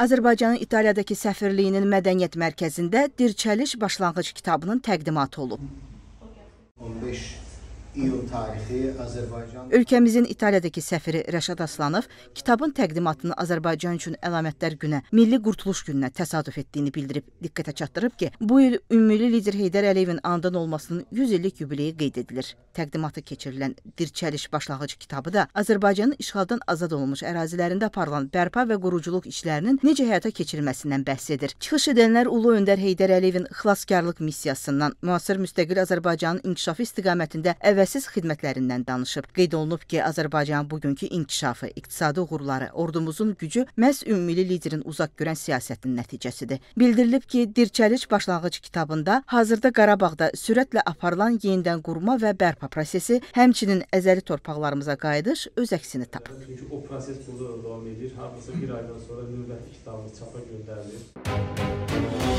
Azərbaycanın İtaliyadakı səfirliyinin mədəniyyət mərkəzində Dirçəliş başlanğıc kitabının təqdimatı olub. 15 iyun tarixi Azərbaycan Ölkəmizin İtaliyadakı səfiri Rəşad Aslanov kitabın təqdimatını Azərbaycan üçün əlamətlər günə, Milli Qurtuluş gününə təsadüf etdiyini bildirib, diqqətə çatdırıb ki, bu il ümmili lider Heydər Əliyevin andan olmasının 100 illik yubileyi qeyd edilir təqdimatı keçirilən Dirçəliş başlanğıc kitabı da Azərbaycanın işğaldan azad olunmuş ərazilərində aparılan bərpa və quruculuq işlərinin necə həyata keçirilməsindən bəhs edir. Çıxış edənlər Ulu öndər Heydər Əliyevin xilaskarlıq missiyasından, müasir müstəqil Azərbaycanın inkişafı istiqamətində əvəzsiz xidmətlərindən danışıb. Qeyd olunub ki, Azərbaycanın bugünkü inkişafı, iqtisadi uğurları, ordumuzun gücü məhz ümmili liderin uzaq görən siyasətinin nəticəsidir. Bildirilib ki, Dirçəliş başlanğıc kitabında hazırda Qarabağda sürətlə aparılan yenidən qurma və bərpa bərpa prosesi, həmçinin əzəli torpaqlarımıza qayıdış öz əksini tapıb. Çünki o proses burada davam edir. Hardasa bir aydan sonra növbəti kitabımız çapa göndərilir.